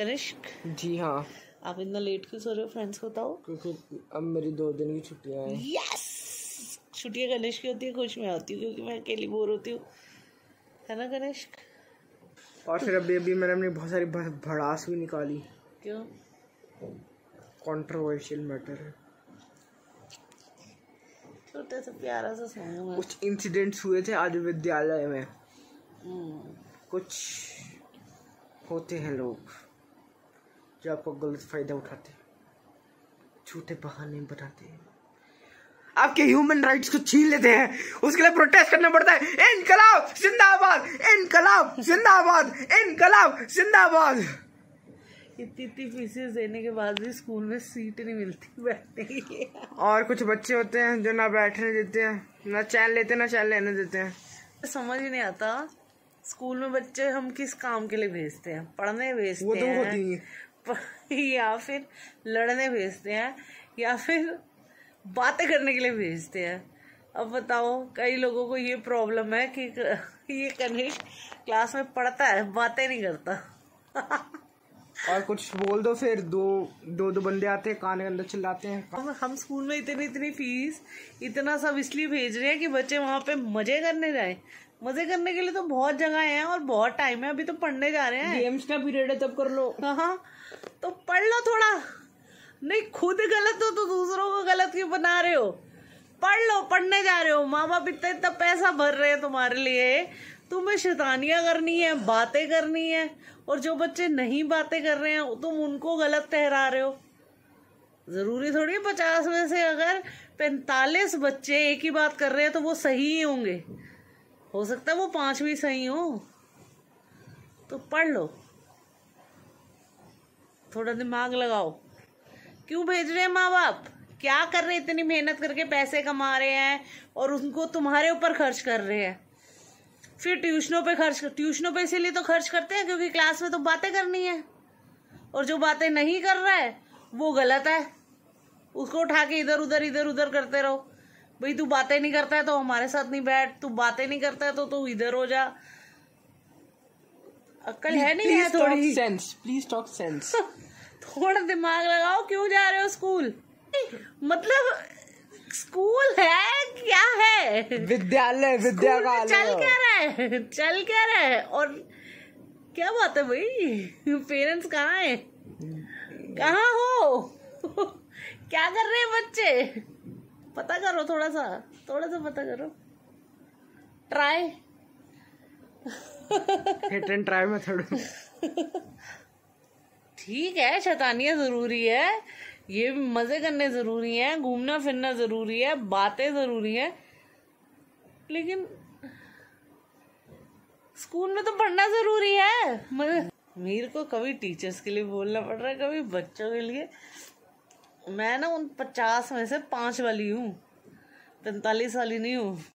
कनिष्क जी हाँ आप इतना लेट क्यों सो रहे हो फ्रेंड्स को बताओ क्योंकि अब मेरी दो दिन की छुट्टियां हैं यस छुट्टियां गणेश की होती है खुश में आती हूँ क्योंकि मैं अकेली बोर होती हूँ है ना गणेश और फिर अभी अभी मैंने अपनी बहुत सारी भड़ास भी निकाली क्यों कॉन्ट्रोवर्शियल मैटर है छोटा सा प्यारा सा सॉन्ग कुछ इंसिडेंट्स हुए थे आज विद्यालय में हम्म। कुछ होते हैं लोग जो आपको गलत फ़ायदा उठाते झूठे बहाने बताते हैं आपके ह्यूमन राइट्स को छीन लेते हैं उसके लिए प्रोटेस्ट करना पड़ता है इनकलाब जिंदाबाद इनकलाब जिंदाबाद इनकलाब जिंदाबाद इतनी इतनी फीसिस देने के बाद भी स्कूल में सीट नहीं मिलती बैठने की और कुछ बच्चे होते हैं जो ना बैठने देते हैं ना चैन लेते ना चैन लेने देते हैं समझ ही नहीं आता स्कूल में बच्चे हम किस काम के लिए भेजते हैं पढ़ने भेजते हैं वो तो होती है या फिर लड़ने भेजते हैं या फिर बातें करने के लिए भेजते हैं अब बताओ कई लोगों को ये प्रॉब्लम है कि ये कनिष्ठ क्लास में पढ़ता है बातें नहीं करता और कुछ बोल दो फिर दो दो दो बंदे आते हैं कान के अंदर चिल्लाते हैं हम, हम स्कूल में इतनी इतनी फीस इतना सब इसलिए भेज रहे हैं कि बच्चे वहाँ पे मजे करने जाए मजे करने के लिए तो बहुत जगह है और बहुत टाइम है अभी तो पढ़ने जा रहे हैं गेम्स का पीरियड है तब कर लो हाँ तो पढ़ लो थोड़ा नहीं खुद गलत हो तो दूसरों को गलत क्यों बना रहे हो पढ़ लो पढ़ने जा रहे हो माँ बाप इतना इतना पैसा भर रहे हैं तुम्हारे लिए तुम्हें शैतानियाँ करनी है बातें करनी है और जो बच्चे नहीं बातें कर रहे हैं तुम उनको गलत ठहरा रहे हो ज़रूरी थोड़ी पचास में से अगर पैंतालीस बच्चे एक ही बात कर रहे हैं तो वो सही ही होंगे हो सकता है वो पांचवी सही हो तो पढ़ लो थोड़ा दिमाग लगाओ क्यों भेज रहे हैं माँ बाप क्या कर रहे इतनी मेहनत करके पैसे कमा रहे हैं और उनको तुम्हारे ऊपर खर्च कर रहे हैं फिर ट्यूशनों पे खर्च कर ट्यूशनों पे इसीलिए तो खर्च करते हैं क्योंकि क्लास में तो बातें करनी है और जो बातें नहीं कर रहा है वो गलत है उसको उठा के इधर उधर इधर उधर करते रहो भाई तू बातें नहीं करता है तो हमारे साथ नहीं बैठ तू बातें नहीं करता है तो तू इधर हो जा अक्कल है नहीं है थोड़ी सेंस प्लीज टॉक सेंस थोड़ा दिमाग लगाओ क्यों जा रहे हो स्कूल मतलब स्कूल है क्या है विद्यालय विद्यालय चल क्या रहा है चल क्या रहा है और क्या बात है भाई पेरेंट्स कहाँ है कहाँ हो क्या कर रहे हैं बच्चे पता करो थोड़ा सा थोड़ा सा पता करो try hit and try method ठीक है शैतानियाँ जरूरी है ये मजे करने जरूरी है घूमना फिरना जरूरी है बातें जरूरी है लेकिन स्कूल में तो पढ़ना जरूरी है मजे मीर को कभी टीचर्स के लिए बोलना पड़ रहा है कभी बच्चों के लिए मैं ना उन पचास में से पांच वाली हूँ पैंतालीस वाली नहीं हूँ